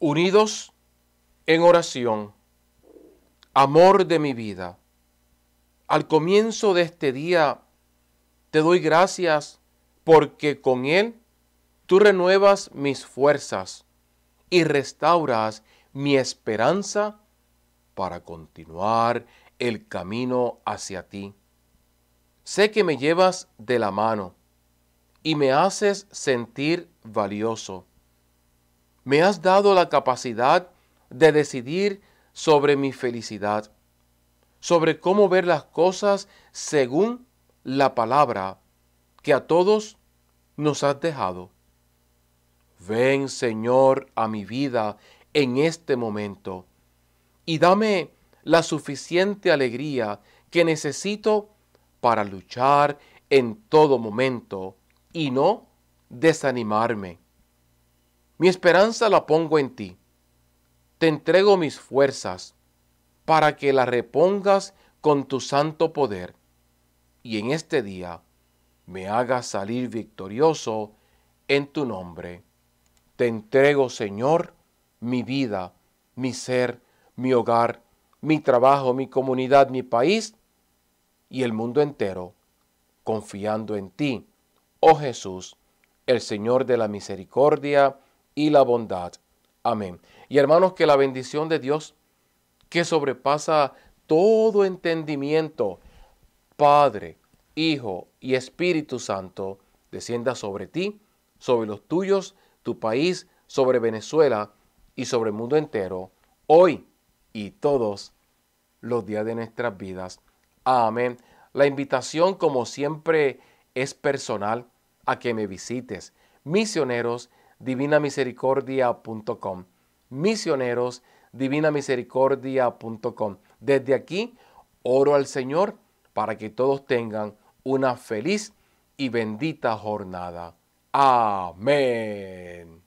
unidos en oración, amor de mi vida, al comienzo de este día te doy gracias porque con Él tú renuevas mis fuerzas y restauras mi esperanza para continuar el camino hacia ti. Sé que me llevas de la mano y me haces sentir valioso me has dado la capacidad de decidir sobre mi felicidad, sobre cómo ver las cosas según la palabra que a todos nos has dejado. Ven, Señor, a mi vida en este momento y dame la suficiente alegría que necesito para luchar en todo momento y no desanimarme. Mi esperanza la pongo en ti. Te entrego mis fuerzas para que las repongas con tu santo poder y en este día me hagas salir victorioso en tu nombre. Te entrego, Señor, mi vida, mi ser, mi hogar, mi trabajo, mi comunidad, mi país y el mundo entero, confiando en ti, oh Jesús, el Señor de la misericordia, y la bondad. Amén. Y hermanos, que la bendición de Dios, que sobrepasa todo entendimiento, Padre, Hijo y Espíritu Santo, descienda sobre ti, sobre los tuyos, tu país, sobre Venezuela y sobre el mundo entero, hoy y todos los días de nuestras vidas. Amén. La invitación, como siempre, es personal a que me visites. Misioneros divinamisericordia.com. Misioneros, divinamisericordia.com. Desde aquí, oro al Señor para que todos tengan una feliz y bendita jornada. Amén.